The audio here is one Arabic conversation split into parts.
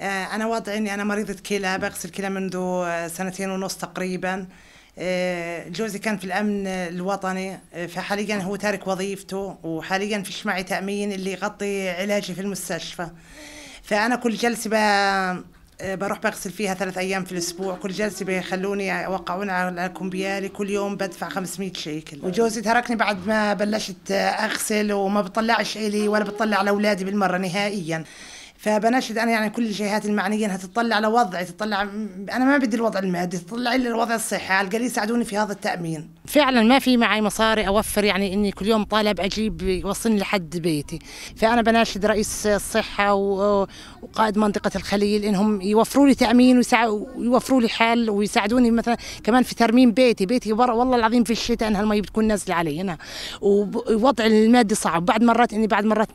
آه، أنا وضعي إني أنا مريضة كلى بغسل كلى منذ آه، سنتين ونص تقريبا آه، جوزي كان في الأمن الوطني فحاليا هو تارك وظيفته وحاليا فيش معي تأمين اللي يغطي علاجي في المستشفى فأنا كل جلسة بروح بغسل فيها ثلاث أيام في الأسبوع كل جلسة بيخلوني يوقعوني على كمبيالي كل يوم بدفع 500 شيكل وجوزي تركني بعد ما بلشت أغسل وما بطلعش إلي ولا بطلع على أولادي بالمرة نهائيا فبناشد انا يعني كل الجهات المعنيه انها تطلع لوضعي تطلع انا ما بدي الوضع المادي تطلع لي الوضع الصحي على القليل يساعدوني في هذا التامين فعلا ما في معي مصاري اوفر يعني اني كل يوم طالب اجيب يوصلني لحد بيتي فانا بناشد رئيس الصحه وقائد منطقه الخليل انهم يوفروا لي تامين ويوفروا لي حل ويساعدوني مثلا كمان في ترميم بيتي بيتي والله العظيم في الشتاء انها المي بتكون نازله علي هنا ووضع المادي صعب بعد مرات اني بعد مرات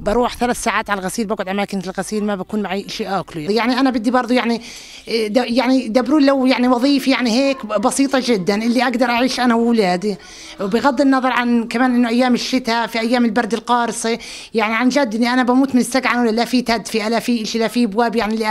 بروح ثلاث ساعات على الغسيل بقعد اماكن الغسيل ما بكون معي شيء اكله يعني انا بدي برضه يعني إيه، يعني دبروا لو يعني وظيفه يعني هيك بسيطه جدا اللي اقدر اعيش بعيش انا واولادي وبغض النظر عن كمان انه ايام الشتاء في ايام البرد القارصه يعني عن جد اني انا بموت من السقعه ولا لا في تدفئه لا في شيء يعني لا في ابواب يعني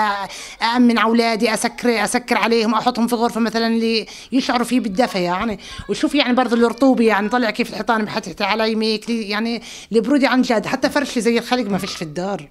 امن على اولادي اسكر اسكر عليهم احطهم في غرفه مثلا اللي يشعروا فيه بالدفى يعني وشوف يعني برضه الرطوبه يعني طلع كيف الحيطان محتحت على يميك يعني البروده عن جد حتى فرشه زي الخلق ما فيش في الدار